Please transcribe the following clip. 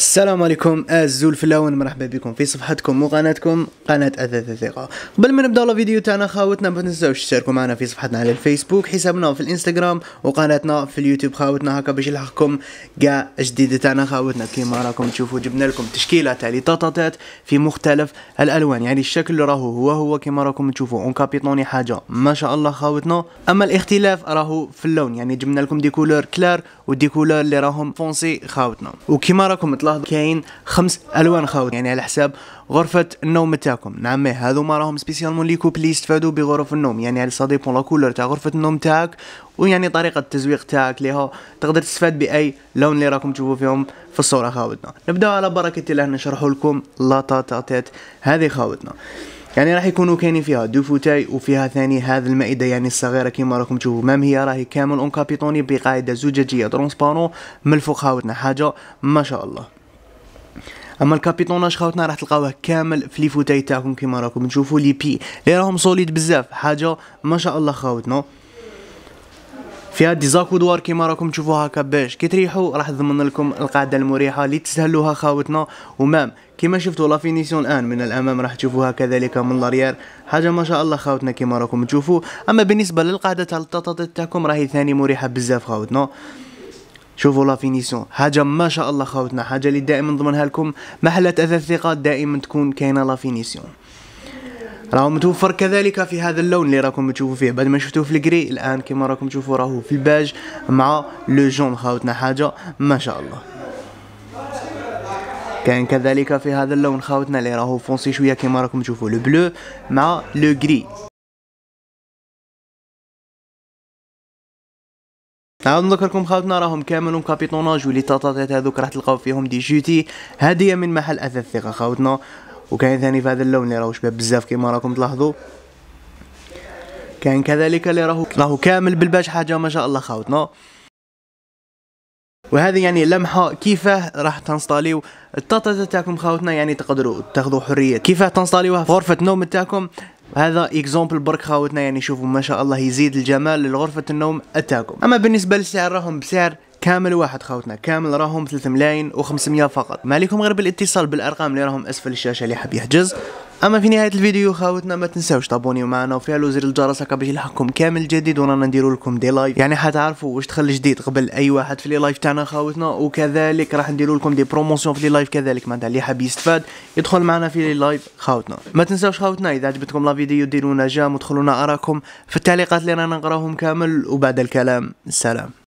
السلام عليكم الزول فلاون مرحبا بكم في صفحتكم وقناتكم قناة أثاث الثقة قبل ما نبداو الفيديو تاعنا خاوتنا ما تنساوش تشاركوا معنا في صفحتنا على الفيسبوك حسابنا في الانستغرام وقناتنا في اليوتيوب خاوتنا هكا باش يلحقكم كاع جديد تاعنا خاوتنا كيما راكم تشوفوا جبنا لكم تشكيلة تاع لي في مختلف الألوان يعني الشكل راهو هو هو كيما راكم تشوفوا اون كابيتوني حاجة ما شاء الله خاوتنا أما الاختلاف راهو في اللون يعني جبنا لكم دي كولور كلار ودي كولور اللي راهم فونسي خاوتنا وكيما راكم اللحظه كاين خمس الوان خاوت يعني على حساب غرفه النوم تاعكم نعم ما راهم سبيسيالمون لي كوبل اللي يستفادوا بغرف النوم يعني على سا ديبون لا كولور تاع غرفه النوم تاعك ويعني طريقه التزويق تاعك ليها تقدر تستفاد باي لون اللي راكم تشوفوا فيهم في الصوره خاوتنا نبداو على بركه الله نشرحوا لكم لاطاطات هذه خاوتنا يعني راح يكونوا كاينين فيها دو فوتاي وفيها ثاني هذا المائده يعني الصغيره كيما راكم تشوفوا مام هي راهي كامل اون كابيتوني بقاعده زجاجيه ترونسبارون من الفوق خاوتنا حاجه ما شاء الله اما الكابيتوناج خاوتنا راح تلقاوه كامل في لي فوتاي تاعكم كيما راكم تشوفوا لي بي اللي راهم سوليد بزاف حاجه ما شاء الله خاوتنا فيها دي زاكودوار كيما راكم تشوفوا هكا باش كي تريحوا راح تضمن لكم القاعده المريحه اللي تستهلوها خاوتنا ومام كيما شفتوا لا فينيسيون الان من الامام راح تشوفوها كذلك من لاريير حاجه ما شاء الله خاوتنا كيما راكم تشوفوا اما بالنسبه للقاعده تاع التطاطيط تاعكم راهي ثاني مريحه بزاف خاوتنا شوفوا لا فينيسيون حاجه ما شاء الله خاوتنا حاجه اللي دائما نضمنها لكم محلة اثاث ثقه دائما تكون كاينه لا فينيسيون راه متوفر كذلك في هذا اللون اللي راكم تشوفوا فيه بعد ما شفتوه في الكري الان كما راكم تشوفوا راهو في الباج مع لو جون خاوتنا حاجه ما شاء الله كان كذلك في هذا اللون خاوتنا اللي راهو فونسي شويه كما راكم تشوفوا لو بلو مع لو جري نعاود نذكركم خاوتنا راهم كاملهم كابيطوناج ولي طاطاطات هذوك راح تلقاو فيهم دي جوتي هاديه من محل اثاث ثقه خاوتنا وكاين ثاني في هذا اللون اللي راهو شباب بزاف كيما راكم تلاحظوا كاين كذلك اللي راهو راهو كامل بالباش حاجه ما شاء الله خاوتنا وهذه يعني لمحة كيفاه راح تنصطاليو الطاطا تاعكم خاوتنا يعني تقدروا تاخذوا حرية كيفاه تنصطاليوها في غرفة نوم تاعكم هذا اكزومبل برك خاوتنا يعني شوفوا ما شاء الله يزيد الجمال لغرفة النوم اتاكم اما بالنسبة للسعر راهم بسعر كامل واحد خوتنا كامل راهم 3 ملايين و500 فقط ما عليكم غير بالاتصال بالارقام اللي راهم اسفل الشاشه اللي حاب يحجز اما في نهايه الفيديو خاوتنا ما تنساوش تابونيو معنا وفعلوا زر الجرس هكا باش يلحقكم كامل جديد ورانا نديروا لكم دي لايف يعني حتعرفوا واش دخل جديد قبل اي واحد في لي لايف تاعنا خاوتنا وكذلك راح نديروا لكم دي بروموسيون في لي لايف كذلك معناتها اللي حاب يستفاد يدخل معنا في لي لايف خاوتنا ما تنساوش خاوتنا اذا عجبتكم لا فيديو ديروا جام ودخلونا اراكم في التعليقات اللي رانا نقراهم كامل وبعد الكلام سلام